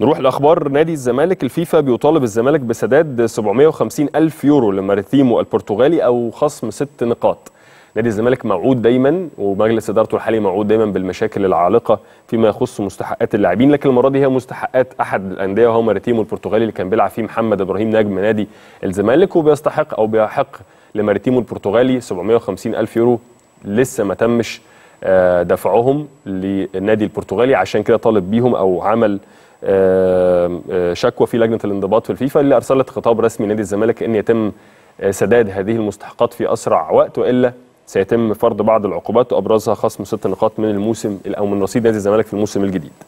نروح لاخبار نادي الزمالك الفيفا بيطالب الزمالك بسداد 750 الف يورو لماريتيمو البرتغالي او خصم ست نقاط نادي الزمالك موعود دايما ومجلس ادارته الحالي موعود دايما بالمشاكل العالقه فيما يخص مستحقات اللاعبين لكن المره دي هي مستحقات احد الانديه وهو ماريتيمو البرتغالي اللي كان بيلعب فيه محمد ابراهيم نجم نادي الزمالك وبيستحق او بيحق لماريتيمو البرتغالي 750 الف يورو لسه ما تمش آه، دفعهم للنادي البرتغالي عشان كده طالب بيهم او عمل آه، آه، شكوى في لجنه الانضباط في الفيفا اللي ارسلت خطاب رسمي نادي الزمالك ان يتم سداد هذه المستحقات في اسرع وقت والا سيتم فرض بعض العقوبات وابرزها خصم ست نقاط من الموسم او من رصيد نادي الزمالك في الموسم الجديد